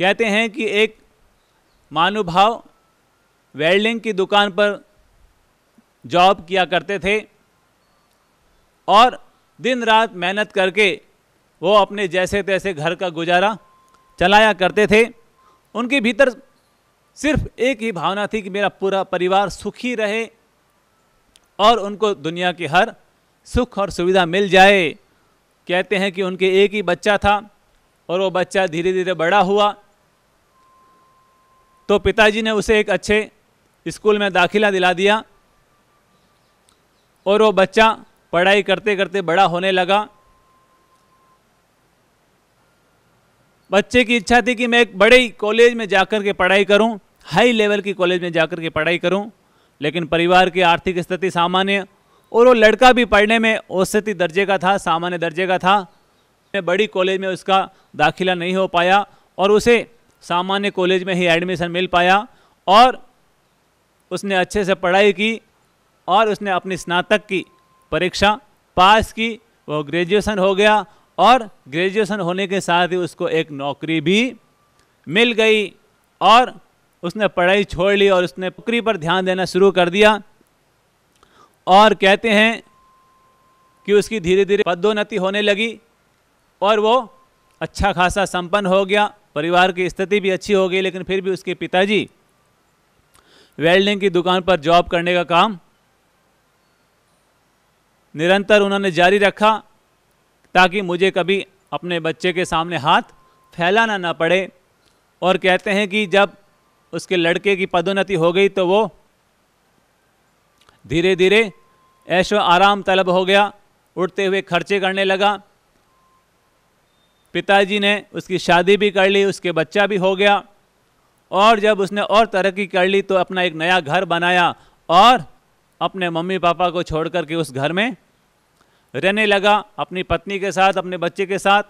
कहते हैं कि एक मानुभाव वेल्डिंग की दुकान पर जॉब किया करते थे और दिन रात मेहनत करके वो अपने जैसे तैसे घर का गुजारा चलाया करते थे उनके भीतर सिर्फ एक ही भावना थी कि मेरा पूरा परिवार सुखी रहे और उनको दुनिया की हर सुख और सुविधा मिल जाए कहते हैं कि उनके एक ही बच्चा था और वो बच्चा धीरे धीरे बड़ा हुआ तो पिताजी ने उसे एक अच्छे स्कूल में दाखिला दिला दिया और वो बच्चा पढ़ाई करते करते बड़ा होने लगा बच्चे की इच्छा थी कि मैं एक बड़े कॉलेज में जाकर के पढ़ाई करूं, हाई लेवल की कॉलेज में जाकर के पढ़ाई करूं, लेकिन परिवार की आर्थिक स्थिति सामान्य और वो लड़का भी पढ़ने में औसती दर्जे का था सामान्य दर्जे का था मैं बड़ी कॉलेज में उसका दाखिला नहीं हो पाया और उसे सामान्य कॉलेज में ही एडमिशन मिल पाया और उसने अच्छे से पढ़ाई की और उसने अपनी स्नातक की परीक्षा पास की वो ग्रेजुएशन हो गया और ग्रेजुएशन होने के साथ ही उसको एक नौकरी भी मिल गई और उसने पढ़ाई छोड़ ली और उसने नौकरी पर ध्यान देना शुरू कर दिया और कहते हैं कि उसकी धीरे धीरे पदोन्नति होने लगी और वो अच्छा खासा संपन्न हो गया परिवार की स्थिति भी अच्छी हो गई लेकिन फिर भी उसके पिताजी वेल्डिंग की दुकान पर जॉब करने का काम निरंतर उन्होंने जारी रखा ताकि मुझे कभी अपने बच्चे के सामने हाथ फैलाना ना पड़े और कहते हैं कि जब उसके लड़के की पदोन्नति हो गई तो वो धीरे धीरे ऐशो आराम तलब हो गया उठते हुए खर्चे करने लगा पिताजी ने उसकी शादी भी कर ली उसके बच्चा भी हो गया और जब उसने और तरक्की कर ली तो अपना एक नया घर बनाया और अपने मम्मी पापा को छोड़ कर के उस घर में रहने लगा अपनी पत्नी के साथ अपने बच्चे के साथ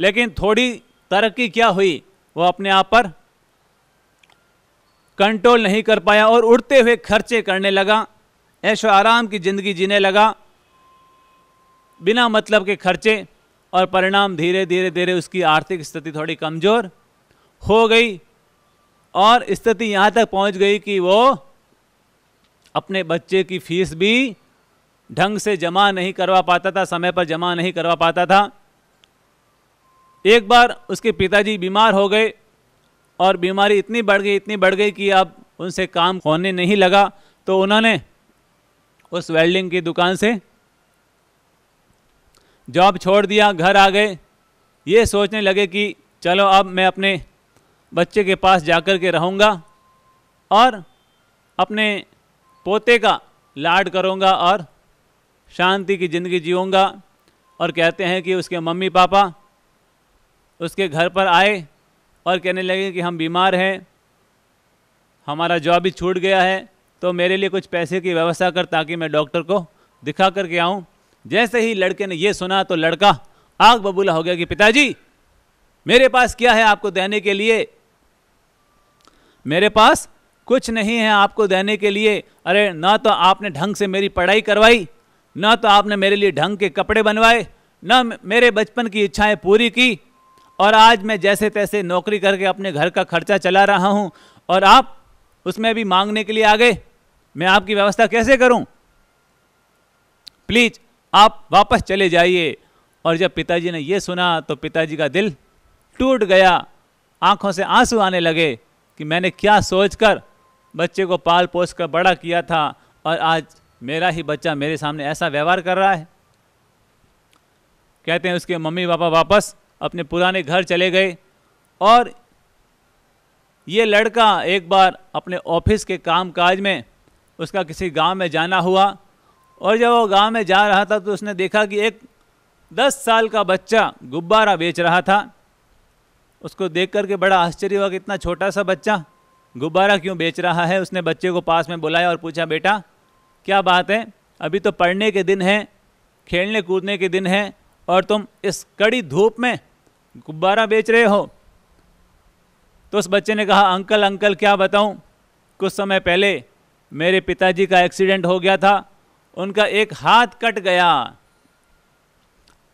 लेकिन थोड़ी तरक्की क्या हुई वो अपने आप पर कंट्रोल नहीं कर पाया और उड़ते हुए खर्चे करने लगा ऐशो आराम की ज़िंदगी जीने लगा बिना मतलब के खर्चे और परिणाम धीरे धीरे धीरे उसकी आर्थिक स्थिति थोड़ी कमज़ोर हो गई और स्थिति यहाँ तक पहुँच गई कि वो अपने बच्चे की फीस भी ढंग से जमा नहीं करवा पाता था समय पर जमा नहीं करवा पाता था एक बार उसके पिताजी बीमार हो गए और बीमारी इतनी बढ़ गई इतनी बढ़ गई कि अब उनसे काम होने नहीं लगा तो उन्होंने उस वेल्डिंग की दुकान से जॉब छोड़ दिया घर आ गए ये सोचने लगे कि चलो अब मैं अपने बच्चे के पास जाकर के रहूँगा और अपने पोते का लाड करूँगा और शांति की ज़िंदगी जीऊँगा और कहते हैं कि उसके मम्मी पापा उसके घर पर आए और कहने लगे कि हम बीमार हैं हमारा जॉब भी छूट गया है तो मेरे लिए कुछ पैसे की व्यवस्था कर ताकि मैं डॉक्टर को दिखा करके आऊँ जैसे ही लड़के ने यह सुना तो लड़का आग बबूला हो गया कि पिताजी मेरे पास क्या है आपको देने के लिए मेरे पास कुछ नहीं है आपको देने के लिए अरे ना तो आपने ढंग से मेरी पढ़ाई करवाई ना तो आपने मेरे लिए ढंग के कपड़े बनवाए ना मेरे बचपन की इच्छाएं पूरी की और आज मैं जैसे तैसे नौकरी करके अपने घर का खर्चा चला रहा हूं और आप उसमें भी मांगने के लिए आ गए मैं आपकी व्यवस्था कैसे करूं प्लीज़ आप वापस चले जाइए और जब पिताजी ने यह सुना तो पिताजी का दिल टूट गया आंखों से आंसू आने लगे कि मैंने क्या सोचकर बच्चे को पाल पोस कर बड़ा किया था और आज मेरा ही बच्चा मेरे सामने ऐसा व्यवहार कर रहा है कहते हैं उसके मम्मी पापा वापस अपने पुराने घर चले गए और ये लड़का एक बार अपने ऑफिस के काम काज में उसका किसी गांव में जाना हुआ और जब वो गांव में जा रहा था तो उसने देखा कि एक दस साल का बच्चा गुब्बारा बेच रहा था उसको देख कर के बड़ा आश्चर्य हुआ कि इतना छोटा सा बच्चा गुब्बारा क्यों बेच रहा है उसने बच्चे को पास में बुलाया और पूछा बेटा क्या बात है अभी तो पढ़ने के दिन हैं खेलने कूदने के दिन हैं और तुम इस कड़ी धूप में गुब्बारा बेच रहे हो तो उस बच्चे ने कहा अंकल अंकल क्या बताऊं कुछ समय पहले मेरे पिताजी का एक्सीडेंट हो गया था उनका एक हाथ कट गया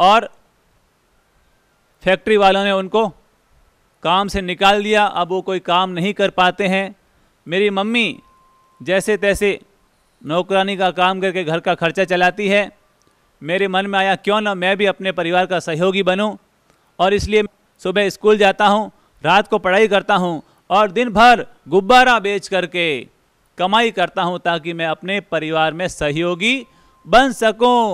और फैक्ट्री वालों ने उनको काम से निकाल दिया अब वो कोई काम नहीं कर पाते हैं मेरी मम्मी जैसे तैसे नौकरानी का काम करके घर का खर्चा चलाती है मेरे मन में आया क्यों ना मैं भी अपने परिवार का सहयोगी बनूं और इसलिए सुबह स्कूल जाता हूं रात को पढ़ाई करता हूं और दिन भर गुब्बारा बेच करके कमाई करता हूं ताकि मैं अपने परिवार में सहयोगी बन सकूं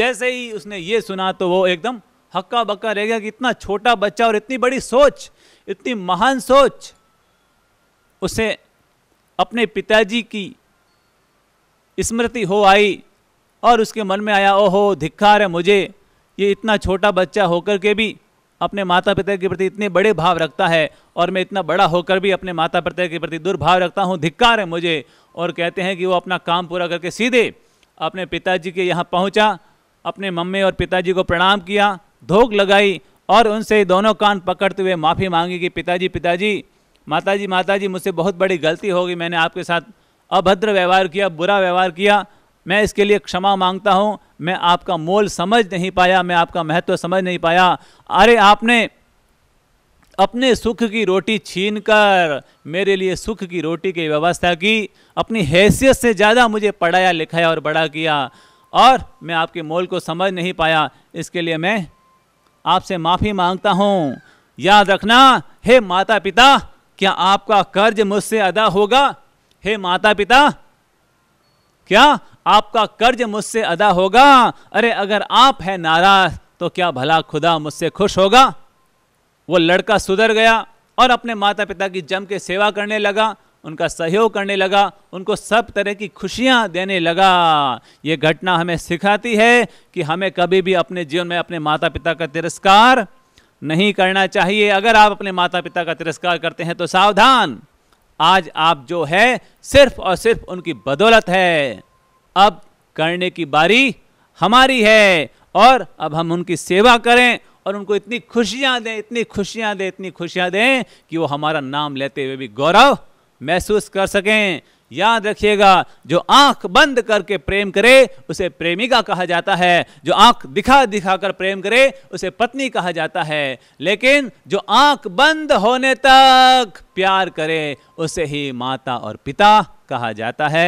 जैसे ही उसने ये सुना तो वो एकदम हक्का बक्का रह गया कि इतना छोटा बच्चा और इतनी बड़ी सोच इतनी महान सोच उसे अपने पिताजी की स्मृति हो आई और उसके मन में आया ओहो धिक्खार है मुझे ये इतना छोटा बच्चा होकर के भी अपने माता पिता के प्रति इतने बड़े भाव रखता है और मैं इतना बड़ा होकर भी अपने माता पिता के प्रति दुर्भाव रखता हूँ धिक्कार है मुझे और कहते हैं कि वो अपना काम पूरा करके सीधे अपने पिताजी के यहाँ पहुँचा अपने मम्मी और पिताजी को प्रणाम किया धोख लगाई और उनसे दोनों कान पकड़ते हुए माफ़ी मांगी कि पिताजी पिताजी माताजी माताजी मुझसे बहुत बड़ी गलती होगी मैंने आपके साथ अभद्र व्यवहार किया बुरा व्यवहार किया मैं इसके लिए क्षमा मांगता हूँ मैं आपका मोल समझ नहीं पाया मैं आपका महत्व समझ नहीं पाया अरे आपने अपने सुख की रोटी छीन कर मेरे लिए सुख की रोटी की व्यवस्था की अपनी हैसियत से ज़्यादा मुझे पढ़ाया लिखाया और बड़ा किया और मैं आपके मोल को समझ नहीं पाया इसके लिए मैं आपसे माफ़ी मांगता हूँ याद रखना हे माता पिता क्या आपका कर्ज मुझसे अदा होगा हे माता पिता क्या आपका कर्ज मुझसे अदा होगा अरे अगर आप हैं नाराज तो क्या भला खुदा मुझसे खुश होगा वो लड़का सुधर गया और अपने माता पिता की जम के सेवा करने लगा उनका सहयोग करने लगा उनको सब तरह की खुशियां देने लगा ये घटना हमें सिखाती है कि हमें कभी भी अपने जीवन में अपने माता पिता का तिरस्कार नहीं करना चाहिए अगर आप अपने माता पिता का तिरस्कार करते हैं तो सावधान आज आप जो है सिर्फ और सिर्फ उनकी बदौलत है अब करने की बारी हमारी है और अब हम उनकी सेवा करें और उनको इतनी खुशियां दें इतनी खुशियां दें इतनी खुशियां दें कि वो हमारा नाम लेते हुए भी गौरव महसूस कर सकें याद रखिएगा जो आंख बंद करके प्रेम करे उसे प्रेमिका कहा जाता है जो आंख दिखा दिखा कर प्रेम करे उसे पत्नी कहा जाता है लेकिन जो आंख बंद होने तक प्यार करे उसे ही माता और पिता कहा जाता है